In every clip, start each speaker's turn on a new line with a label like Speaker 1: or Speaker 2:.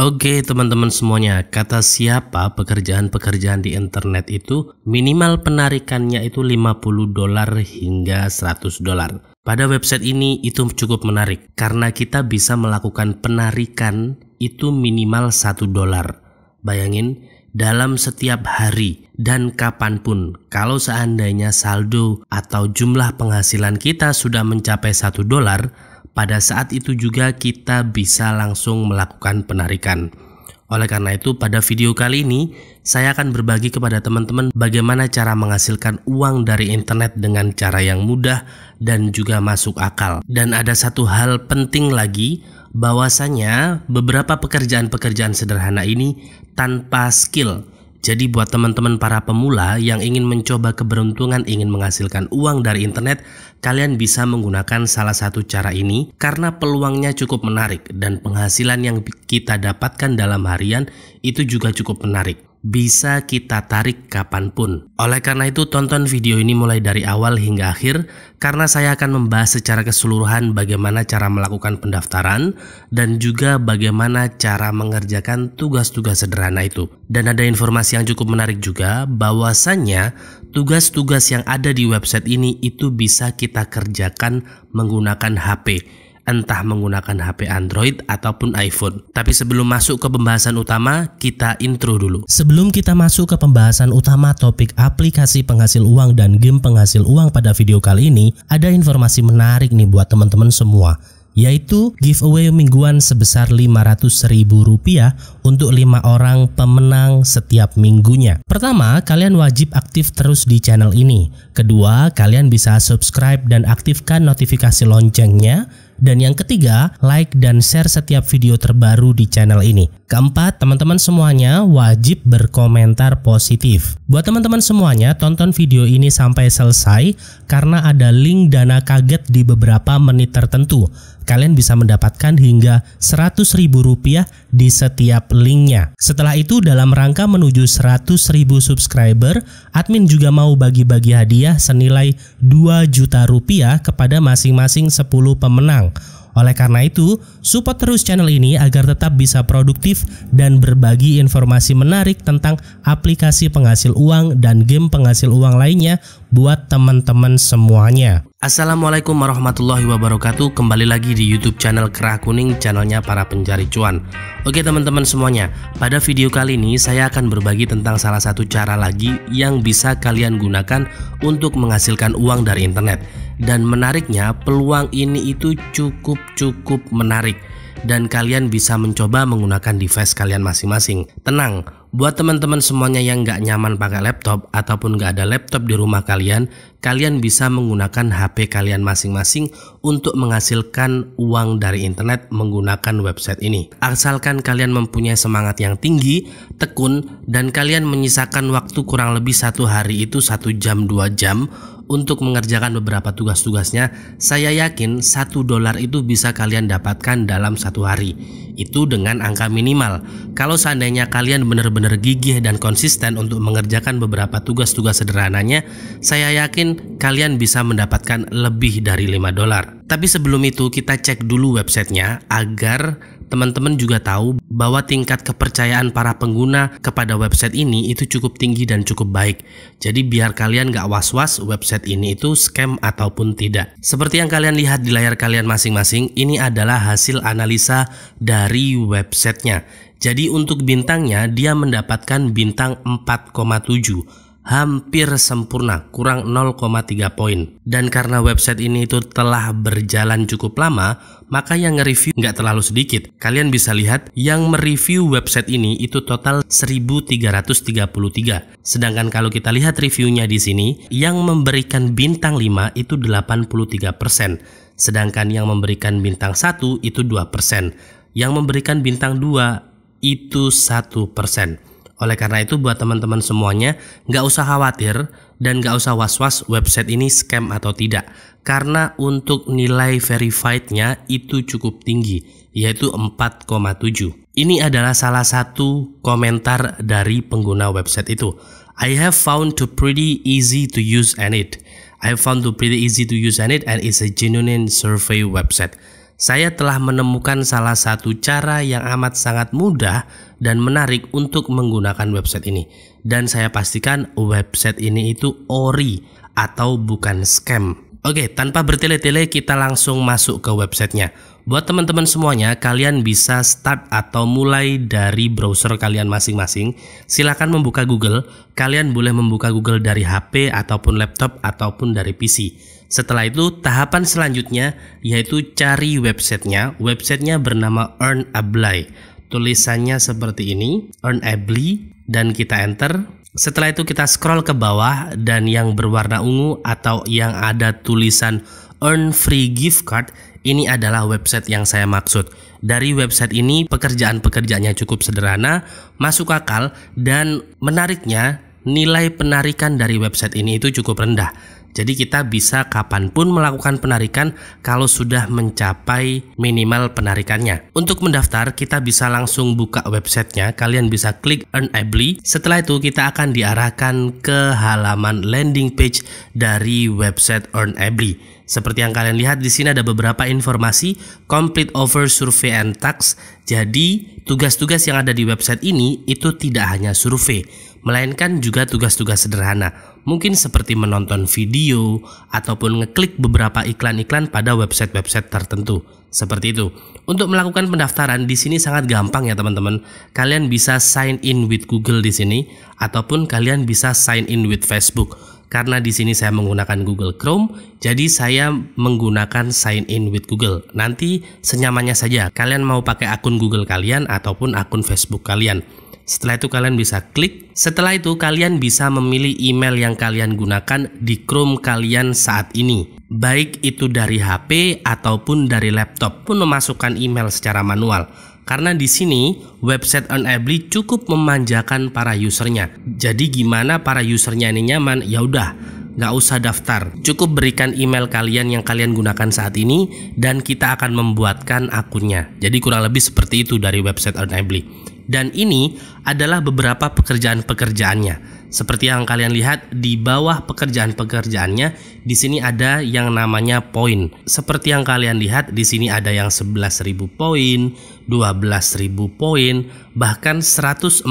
Speaker 1: Oke teman-teman semuanya, kata siapa pekerjaan-pekerjaan di internet itu minimal penarikannya itu 50 dolar hingga 100 dolar. Pada website ini itu cukup menarik karena kita bisa melakukan penarikan itu minimal 1 dolar. Bayangin dalam setiap hari dan kapanpun kalau seandainya saldo atau jumlah penghasilan kita sudah mencapai 1 dolar pada saat itu juga kita bisa langsung melakukan penarikan. Oleh karena itu, pada video kali ini, saya akan berbagi kepada teman-teman bagaimana cara menghasilkan uang dari internet dengan cara yang mudah dan juga masuk akal. Dan ada satu hal penting lagi, bahwasanya beberapa pekerjaan-pekerjaan sederhana ini tanpa skill jadi buat teman-teman para pemula yang ingin mencoba keberuntungan ingin menghasilkan uang dari internet, kalian bisa menggunakan salah satu cara ini karena peluangnya cukup menarik dan penghasilan yang kita dapatkan dalam harian itu juga cukup menarik bisa kita tarik kapanpun. Oleh karena itu, tonton video ini mulai dari awal hingga akhir, karena saya akan membahas secara keseluruhan bagaimana cara melakukan pendaftaran dan juga bagaimana cara mengerjakan tugas-tugas sederhana itu. Dan ada informasi yang cukup menarik juga, bahwasannya tugas-tugas yang ada di website ini itu bisa kita kerjakan menggunakan HP entah menggunakan HP Android ataupun iPhone. Tapi sebelum masuk ke pembahasan utama, kita intro dulu. Sebelum kita masuk ke pembahasan utama topik aplikasi penghasil uang dan game penghasil uang pada video kali ini, ada informasi menarik nih buat teman-teman semua yaitu giveaway mingguan sebesar Rp500.000 untuk 5 orang pemenang setiap minggunya. Pertama, kalian wajib aktif terus di channel ini. Kedua, kalian bisa subscribe dan aktifkan notifikasi loncengnya dan yang ketiga, like dan share setiap video terbaru di channel ini. Keempat, teman-teman semuanya wajib berkomentar positif. Buat teman-teman semuanya, tonton video ini sampai selesai karena ada link dana kaget di beberapa menit tertentu. Kalian bisa mendapatkan hingga rp rupiah di setiap linknya. Setelah itu, dalam rangka menuju 100.000 subscriber, admin juga mau bagi-bagi hadiah senilai 2 juta rupiah kepada masing-masing 10 pemenang. Oleh karena itu, support terus channel ini agar tetap bisa produktif dan berbagi informasi menarik tentang aplikasi penghasil uang dan game penghasil uang lainnya buat teman-teman semuanya. Assalamualaikum warahmatullahi wabarakatuh Kembali lagi di youtube channel Kerah Kuning Channelnya para pencari cuan Oke teman-teman semuanya Pada video kali ini saya akan berbagi tentang salah satu cara lagi Yang bisa kalian gunakan untuk menghasilkan uang dari internet Dan menariknya peluang ini itu cukup-cukup menarik dan kalian bisa mencoba menggunakan device kalian masing-masing. Tenang, Buat teman-teman semuanya yang nggak nyaman pakai laptop ataupun nggak ada laptop di rumah kalian, kalian bisa menggunakan HP kalian masing-masing untuk menghasilkan uang dari internet menggunakan website ini. Asalkan kalian mempunyai semangat yang tinggi, tekun, dan kalian menyisakan waktu kurang lebih satu hari itu satu jam dua jam untuk mengerjakan beberapa tugas-tugasnya, saya yakin satu dolar itu bisa kalian dapatkan dalam satu hari. Itu dengan angka minimal. Kalau seandainya kalian benar-benar gigih dan konsisten untuk mengerjakan beberapa tugas-tugas sederhananya, saya yakin kalian bisa mendapatkan lebih dari 5 dolar. Tapi sebelum itu kita cek dulu websitenya agar Teman-teman juga tahu bahwa tingkat kepercayaan para pengguna kepada website ini itu cukup tinggi dan cukup baik. Jadi biar kalian nggak was-was website ini itu scam ataupun tidak. Seperti yang kalian lihat di layar kalian masing-masing, ini adalah hasil analisa dari websitenya. Jadi untuk bintangnya, dia mendapatkan bintang 4,7 hampir sempurna, kurang 0,3 poin. Dan karena website ini itu telah berjalan cukup lama, maka yang nge-review nggak terlalu sedikit. Kalian bisa lihat, yang mereview website ini itu total 1333. Sedangkan kalau kita lihat reviewnya di sini, yang memberikan bintang 5 itu 83%. Sedangkan yang memberikan bintang 1 itu 2%. Yang memberikan bintang 2 itu 1%. Oleh karena itu buat teman-teman semuanya nggak usah khawatir dan nggak usah was-was website ini scam atau tidak. Karena untuk nilai verified-nya itu cukup tinggi yaitu 4,7. Ini adalah salah satu komentar dari pengguna website itu. I have found to pretty easy to use and it. I found to pretty easy to use and it and it's a genuine survey website saya telah menemukan salah satu cara yang amat sangat mudah dan menarik untuk menggunakan website ini. Dan saya pastikan website ini itu ori atau bukan scam. Oke, tanpa bertele-tele kita langsung masuk ke websitenya. Buat teman-teman semuanya, kalian bisa start atau mulai dari browser kalian masing-masing. Silahkan membuka Google. Kalian boleh membuka Google dari HP ataupun laptop ataupun dari PC. Setelah itu tahapan selanjutnya yaitu cari websitenya. Websitenya bernama Earn Ably. Tulisannya seperti ini, Earn Ably dan kita enter. Setelah itu kita scroll ke bawah dan yang berwarna ungu atau yang ada tulisan Earn Free Gift Card ini adalah website yang saya maksud. Dari website ini pekerjaan-pekerjaannya cukup sederhana, masuk akal dan menariknya nilai penarikan dari website ini itu cukup rendah jadi kita bisa kapanpun melakukan penarikan kalau sudah mencapai minimal penarikannya. Untuk mendaftar, kita bisa langsung buka websitenya. Kalian bisa klik Earn Ably. Setelah itu kita akan diarahkan ke halaman landing page dari website Earn Ably. Seperti yang kalian lihat di sini ada beberapa informasi complete over survey and tax. Jadi tugas-tugas yang ada di website ini itu tidak hanya survei, melainkan juga tugas-tugas sederhana, mungkin seperti menonton video ataupun ngeklik beberapa iklan-iklan pada website-website tertentu. Seperti itu. Untuk melakukan pendaftaran di sini sangat gampang ya teman-teman. Kalian bisa sign in with Google di sini ataupun kalian bisa sign in with Facebook. Karena di sini saya menggunakan Google Chrome, jadi saya menggunakan sign in with Google. Nanti senyamannya saja, kalian mau pakai akun Google kalian ataupun akun Facebook kalian. Setelah itu kalian bisa klik. Setelah itu kalian bisa memilih email yang kalian gunakan di Chrome kalian saat ini. Baik itu dari HP ataupun dari laptop pun memasukkan email secara manual. Karena di sini website Onably cukup memanjakan para usernya. Jadi gimana para usernya ini nyaman? Ya udah, nggak usah daftar. Cukup berikan email kalian yang kalian gunakan saat ini dan kita akan membuatkan akunnya. Jadi kurang lebih seperti itu dari website Onably. Dan ini adalah beberapa pekerjaan-pekerjaannya. Seperti yang kalian lihat di bawah pekerjaan-pekerjaannya, di sini ada yang namanya poin. Seperti yang kalian lihat di sini ada yang 11.000 poin, 12.000 poin, bahkan 140.000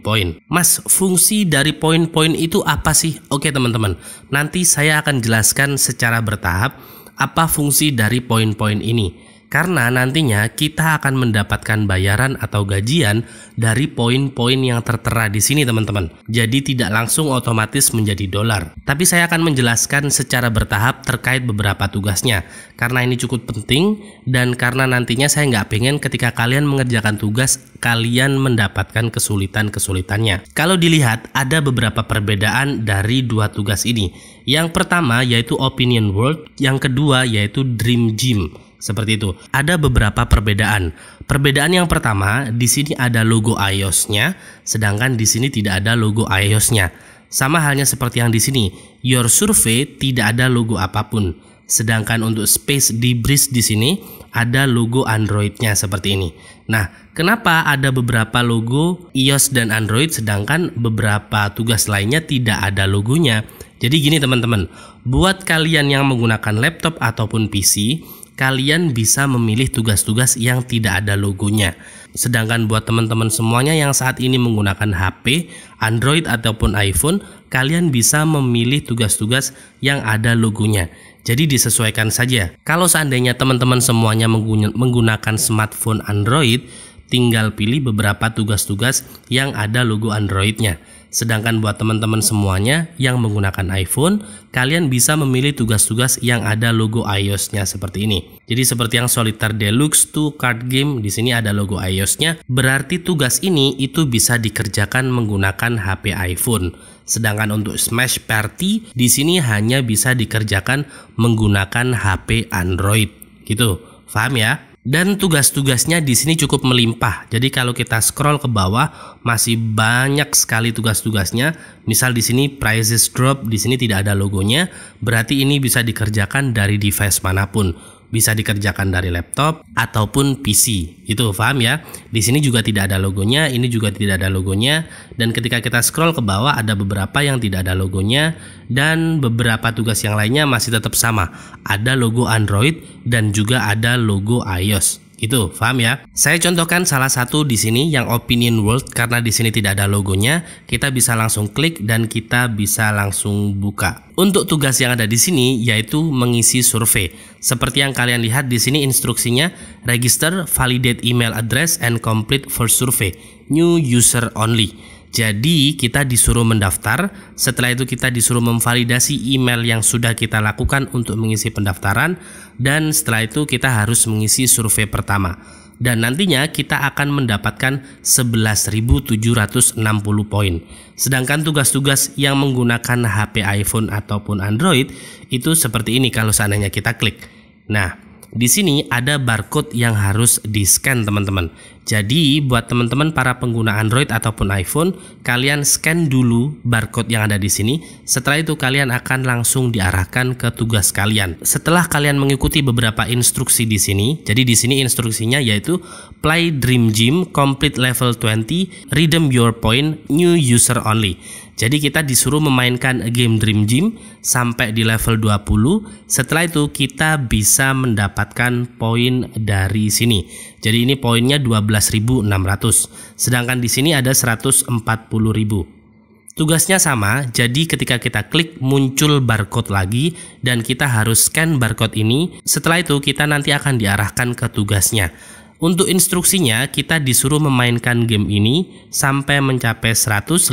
Speaker 1: poin. Mas, fungsi dari poin-poin itu apa sih? Oke teman-teman, nanti saya akan jelaskan secara bertahap apa fungsi dari poin-poin ini. Karena nantinya kita akan mendapatkan bayaran atau gajian dari poin-poin yang tertera di sini teman-teman. Jadi tidak langsung otomatis menjadi dolar. Tapi saya akan menjelaskan secara bertahap terkait beberapa tugasnya. Karena ini cukup penting dan karena nantinya saya nggak pengen ketika kalian mengerjakan tugas kalian mendapatkan kesulitan-kesulitannya. Kalau dilihat ada beberapa perbedaan dari dua tugas ini. Yang pertama yaitu Opinion World, yang kedua yaitu Dream Gym. Seperti itu. Ada beberapa perbedaan. Perbedaan yang pertama, di sini ada logo iOS-nya, sedangkan di sini tidak ada logo iOS-nya. Sama halnya seperti yang di sini, your survey tidak ada logo apapun. Sedangkan untuk space di di sini ada logo Android-nya seperti ini. Nah, kenapa ada beberapa logo iOS dan Android sedangkan beberapa tugas lainnya tidak ada logonya? Jadi gini teman-teman, buat kalian yang menggunakan laptop ataupun PC, kalian bisa memilih tugas-tugas yang tidak ada logonya. Sedangkan buat teman-teman semuanya yang saat ini menggunakan HP, Android ataupun iPhone, kalian bisa memilih tugas-tugas yang ada logonya. Jadi disesuaikan saja. Kalau seandainya teman-teman semuanya menggunakan smartphone Android, tinggal pilih beberapa tugas-tugas yang ada logo Androidnya. Sedangkan buat teman-teman semuanya yang menggunakan iPhone, kalian bisa memilih tugas-tugas yang ada logo iOS-nya seperti ini. Jadi seperti yang Solitaire Deluxe 2 Card Game, di sini ada logo iOS-nya, berarti tugas ini itu bisa dikerjakan menggunakan HP iPhone. Sedangkan untuk Smash Party, di sini hanya bisa dikerjakan menggunakan HP Android. Gitu, paham ya? Dan tugas-tugasnya di sini cukup melimpah. Jadi kalau kita scroll ke bawah masih banyak sekali tugas-tugasnya. Misal di sini prices drop, di sini tidak ada logonya, berarti ini bisa dikerjakan dari device manapun bisa dikerjakan dari laptop ataupun PC. Itu paham ya? Di sini juga tidak ada logonya, ini juga tidak ada logonya dan ketika kita scroll ke bawah ada beberapa yang tidak ada logonya dan beberapa tugas yang lainnya masih tetap sama. Ada logo Android dan juga ada logo iOS. Itu, paham ya? Saya contohkan salah satu di sini yang Opinion World karena di sini tidak ada logonya, kita bisa langsung klik dan kita bisa langsung buka. Untuk tugas yang ada di sini yaitu mengisi survei. Seperti yang kalian lihat di sini instruksinya, register, validate email address and complete first survey, new user only. Jadi kita disuruh mendaftar, setelah itu kita disuruh memvalidasi email yang sudah kita lakukan untuk mengisi pendaftaran dan setelah itu kita harus mengisi survei pertama. Dan nantinya kita akan mendapatkan 11.760 poin. Sedangkan tugas-tugas yang menggunakan HP iPhone ataupun Android itu seperti ini kalau seandainya kita klik. Nah, di sini ada barcode yang harus di-scan teman-teman. Jadi buat teman-teman para pengguna Android ataupun iPhone, kalian scan dulu barcode yang ada di sini. Setelah itu kalian akan langsung diarahkan ke tugas kalian. Setelah kalian mengikuti beberapa instruksi di sini, jadi di sini instruksinya yaitu play Dream Gym, complete level 20, redeem your point, new user only. Jadi kita disuruh memainkan game Dream Gym sampai di level 20. Setelah itu kita bisa mendapatkan poin dari sini. Jadi ini poinnya 12 16.600, sedangkan di sini ada 140.000. Tugasnya sama, jadi ketika kita klik muncul barcode lagi dan kita harus scan barcode ini, setelah itu kita nanti akan diarahkan ke tugasnya. Untuk instruksinya, kita disuruh memainkan game ini sampai mencapai 100, 500,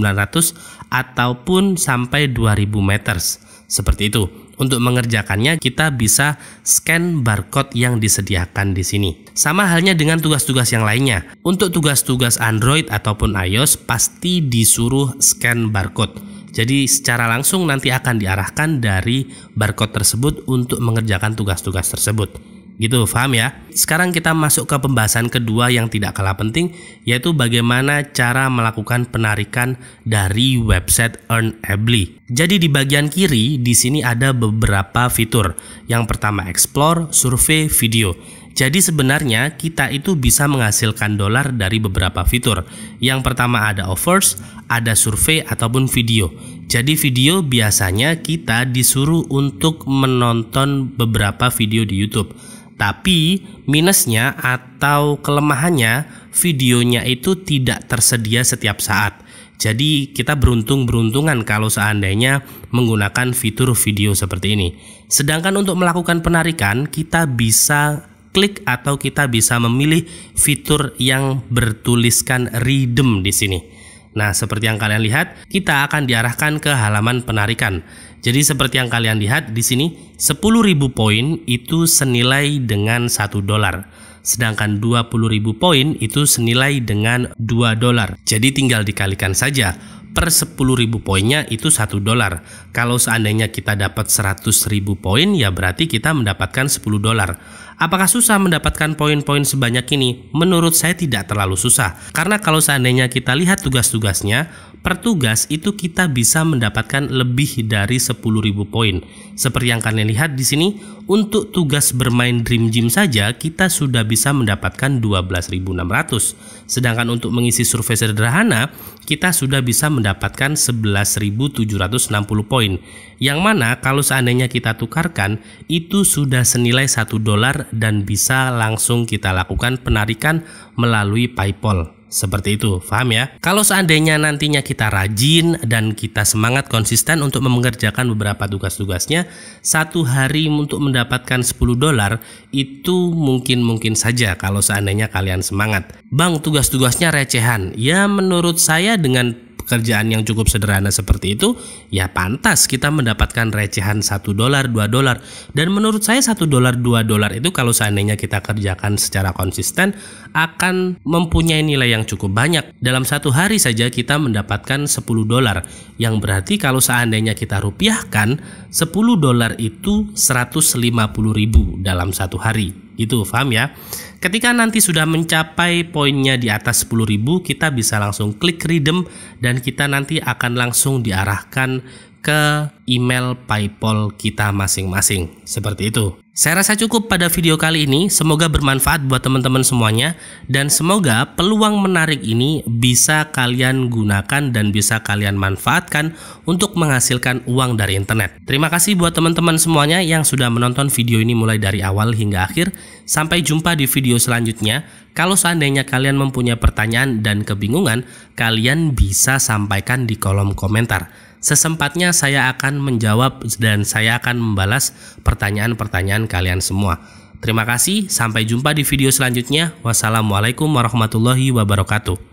Speaker 1: 900, ataupun sampai 2000 meters. Seperti itu. Untuk mengerjakannya, kita bisa scan barcode yang disediakan di sini. Sama halnya dengan tugas-tugas yang lainnya. Untuk tugas-tugas Android ataupun iOS, pasti disuruh scan barcode. Jadi secara langsung nanti akan diarahkan dari barcode tersebut untuk mengerjakan tugas-tugas tersebut. Gitu, paham ya? Sekarang kita masuk ke pembahasan kedua yang tidak kalah penting, yaitu bagaimana cara melakukan penarikan dari website Earnably. Jadi di bagian kiri, di sini ada beberapa fitur. Yang pertama, explore, survei, video. Jadi sebenarnya kita itu bisa menghasilkan dolar dari beberapa fitur. Yang pertama ada offers, ada survei ataupun video. Jadi video biasanya kita disuruh untuk menonton beberapa video di YouTube. Tapi minusnya atau kelemahannya videonya itu tidak tersedia setiap saat. Jadi kita beruntung-beruntungan kalau seandainya menggunakan fitur video seperti ini. Sedangkan untuk melakukan penarikan kita bisa klik atau kita bisa memilih fitur yang bertuliskan redeem di sini. Nah, seperti yang kalian lihat, kita akan diarahkan ke halaman penarikan. Jadi seperti yang kalian lihat di sini, 10.000 poin itu senilai dengan 1 dolar. Sedangkan 20.000 poin itu senilai dengan 2 dolar. Jadi tinggal dikalikan saja per 10.000 poinnya itu 1 dolar. Kalau seandainya kita dapat 100.000 poin ya berarti kita mendapatkan 10 dolar. Apakah susah mendapatkan poin-poin sebanyak ini? Menurut saya tidak terlalu susah. Karena kalau seandainya kita lihat tugas-tugasnya, per tugas itu kita bisa mendapatkan lebih dari 10.000 poin. Seperti yang kalian lihat di sini, untuk tugas bermain Dream Gym saja kita sudah bisa mendapatkan 12.600. Sedangkan untuk mengisi survei sederhana, kita sudah bisa mendapatkan 11.760 poin. Yang mana kalau seandainya kita tukarkan, itu sudah senilai 1 dolar dan bisa langsung kita lakukan penarikan melalui PayPal. Seperti itu, paham ya? Kalau seandainya nantinya kita rajin dan kita semangat konsisten untuk mengerjakan beberapa tugas-tugasnya, satu hari untuk mendapatkan 10 dolar itu mungkin-mungkin saja kalau seandainya kalian semangat. Bang, tugas-tugasnya recehan. Ya menurut saya dengan pekerjaan yang cukup sederhana seperti itu, ya pantas kita mendapatkan recehan 1 dolar, 2 dolar. Dan menurut saya 1 dolar, 2 dolar itu kalau seandainya kita kerjakan secara konsisten akan mempunyai nilai yang cukup banyak. Dalam satu hari saja kita mendapatkan 10 dolar, yang berarti kalau seandainya kita rupiahkan, 10 dolar itu 150 ribu dalam satu hari. Gitu, paham ya? Ketika nanti sudah mencapai poinnya di atas 10.000, kita bisa langsung klik redeem dan kita nanti akan langsung diarahkan ke email PayPal kita masing-masing. Seperti itu. Saya rasa cukup pada video kali ini. Semoga bermanfaat buat teman-teman semuanya dan semoga peluang menarik ini bisa kalian gunakan dan bisa kalian manfaatkan untuk menghasilkan uang dari internet. Terima kasih buat teman-teman semuanya yang sudah menonton video ini mulai dari awal hingga akhir. Sampai jumpa di video selanjutnya. Kalau seandainya kalian mempunyai pertanyaan dan kebingungan, kalian bisa sampaikan di kolom komentar. Sesempatnya saya akan menjawab dan saya akan membalas pertanyaan-pertanyaan kalian semua. Terima kasih, sampai jumpa di video selanjutnya. Wassalamualaikum warahmatullahi wabarakatuh.